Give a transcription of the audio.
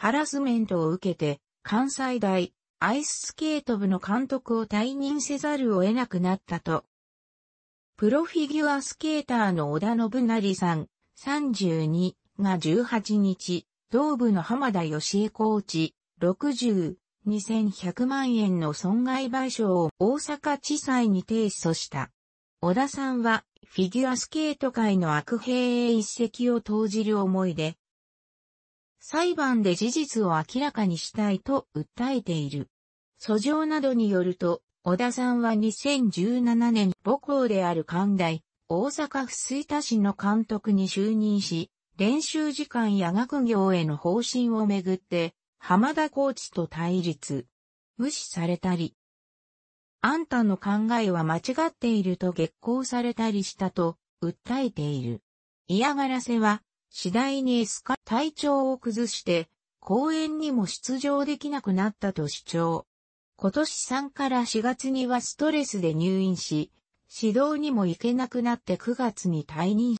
ハラスメントを受けて、関西大、アイススケート部の監督を退任せざるを得なくなったと。プロフィギュアスケーターの織田信成さん、32が18日、同部の浜田義恵コーチ、60、2100万円の損害賠償を大阪地裁に提訴した。小田さんは、フィギュアスケート界の悪兵へ一石を投じる思いで、裁判で事実を明らかにしたいと訴えている。訴状などによると、小田さんは2017年母校である関大、大阪府吹田市の監督に就任し、練習時間や学業への方針をめぐって、浜田コーチと対立。無視されたり、あんたの考えは間違っていると激高されたりしたと訴えている。嫌がらせは次第にエスカ体調を崩して、公演にも出場できなくなったと主張。今年3から4月にはストレスで入院し、指導にも行けなくなって9月に退任